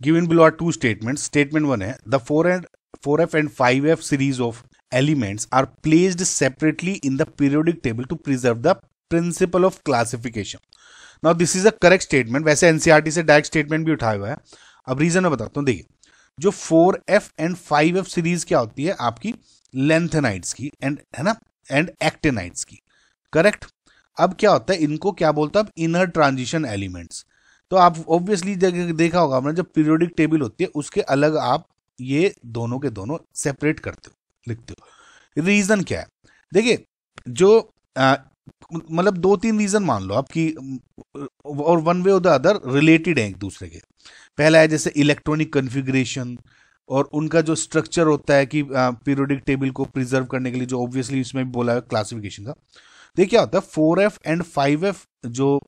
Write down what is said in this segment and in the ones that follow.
Given below are two statements. Statement one है the four and 4f and 5f series of elements are placed separately in the periodic table to preserve the principle of classification. Now this is a correct statement. वैसे NCERT से direct statement भी उठाया हुआ है अब reason मैं बताता हूँ देखिए जो 4f एंड 5f सीरीज क्या होती है आपकी लेंथेनाइट्स की एंड है ना एंड एक्टेनाइट्स की करेक्ट अब क्या होता है इनको क्या बोलता है इनर ट्रांजिशन एलिमेंट्स तो आप ऑब्वियसली देखा होगा आपने जब पीरियोडिक टेबल होती है उसके अलग आप ये दोनों के दोनों सेपरेट करते हो लिखते हो रीजन क्या है देखिए जो मतलब दो तीन रीजन मान लो आपकी और one way the other related हैं एक दूसरे के पहला है जैसे इलेक्ट्रॉनिक कन्फिग्रेशन और उनका जो स्ट्रक्चर होता है कि पीरियोडिक टेबल को प्रिजर्व करने के लिए जो ऑब्वियसली इसमें बोला है क्लासिफिकेशन का देखिए क्या होता है four f and five f जो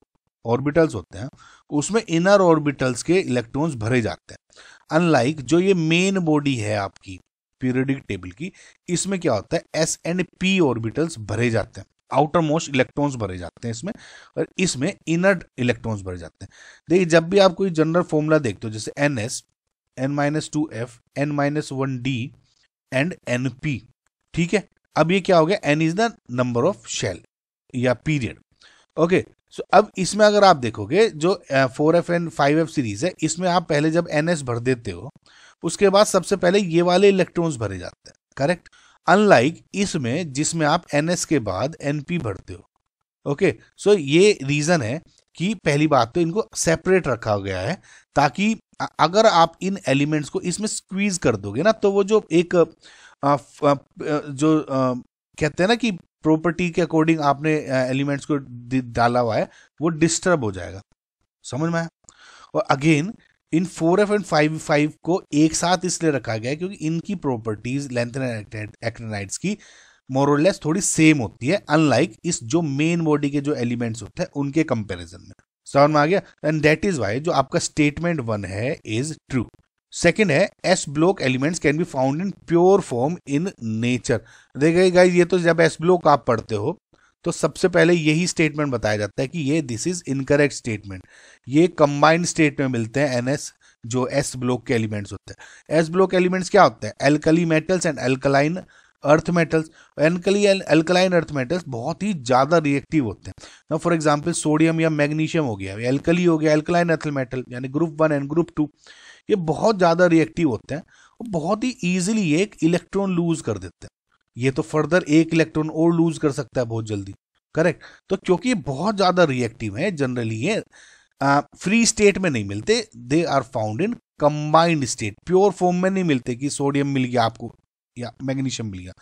ऑर्बिटल्स होते हैं तो उसमें इनर ऑर्बिटल्स के इलेक्ट्रॉन्स भरे जाते हैं अनलाइक जो ये मेन बॉडी है आपकी पीरियडिक टेबल की इसमें क्या होता है एस एंड पी ऑर्बिटल्स भरे जाते हैं आउटर मोस्ट इलेक्ट्रॉन्स भरे जाते हैं इसमें और इसमें इनर इलेक्ट्रॉन्स भरे जाते हैं देखिए जब भी आप कोई जनरल फॉर्मूला देखते हो जैसे n s n minus two f n minus one d and n p ठीक है अब ये क्या हो गया n is the number of shell या पीरियड ओके सो अब इसमें अगर आप देखोगे जो four f and five f series है इसमें आप पहले जब एन एस भर देते हो उसके बाद सबसे पहले ये वाले इलेक्ट्रॉन्स भरे जाते हैं करेक्ट अनलाइक इसमें जिसमें आप एन के बाद एन पी भरते हो ओके सो ये रीज़न है कि पहली बात तो इनको सेपरेट रखा गया है ताकि अगर आप इन एलिमेंट्स को इसमें स्क्वीज कर दोगे ना तो वो जो एक आ, आ, जो कहते हैं ना कि प्रॉपर्टी के अकॉर्डिंग आपने एलिमेंट्स को डाला हुआ है वो डिस्टर्ब हो जाएगा समझ में और again in four f and five five को एक साथ इसलिए रखा गया है क्योंकि इनकी प्रॉपर्टीज लेंथ एक्टेनाइड्स की मोरलेस थोड़ी सेम होती है अनलाइक इस जो मेन बॉडी के जो एलिमेंट्स होते हैं उनके कंपेरिजन में समझ में आ गया एंड दैट इज वाई जो आपका स्टेटमेंट वन है इज ट्रू सेकेंड है s block elements can be found in pure form in nature देखिए गाइज ये तो जब एस ब्लॉक आप पढ़ते हो तो सबसे पहले यही स्टेटमेंट बताया जाता है कि ये दिस इज इनकरेक्ट स्टेटमेंट ये कंबाइंड स्टेट में मिलते हैं एनएस जो एस ब्लॉक के एलिमेंट्स होते हैं एस ब्लॉक एलिमेंट्स क्या होते हैं alkali metals and alkaline earth metals alkali alkaline earth metals बहुत ही ज़्यादा रिएक्टिव होते हैं ना फॉर एग्जाम्पल सोडियम या मैग्नीशियम हो गया एल्कली हो गया एल्कलाइन अर्थ मेटल यानी group one and group two ये बहुत ज़्यादा रिएक्टिव होते हैं और बहुत ही ईजिली एक इलेक्ट्रॉन लूज कर देते हैं ये तो फर्दर एक इलेक्ट्रॉन और लूज कर सकता है बहुत जल्दी करेक्ट तो क्योंकि ये बहुत ज़्यादा रिएक्टिव है जनरली ये फ्री स्टेट में नहीं मिलते they are found in combined state pure form में नहीं मिलते कि सोडियम मिल गया आपको या मैग्नीशियम मिल गया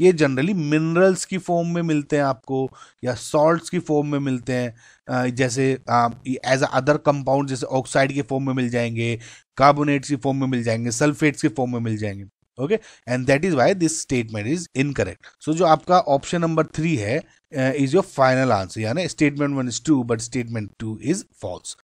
ये जनरली मिनरल्स की फॉर्म में मिलते हैं आपको या सॉल्ट्स की फॉर्म में मिलते हैं जैसे एज अ अदर कंपाउंड जैसे ऑक्साइड के फॉर्म में मिल जाएंगे कार्बोनेट्स की फॉर्म में मिल जाएंगे सल्फेट्स के फॉर्म में मिल जाएंगे okay and that is why this statement is incorrect so जो आपका ऑप्शन नंबर थ्री है इज योर फाइनल आंसर यानी statement one is true but statement two is false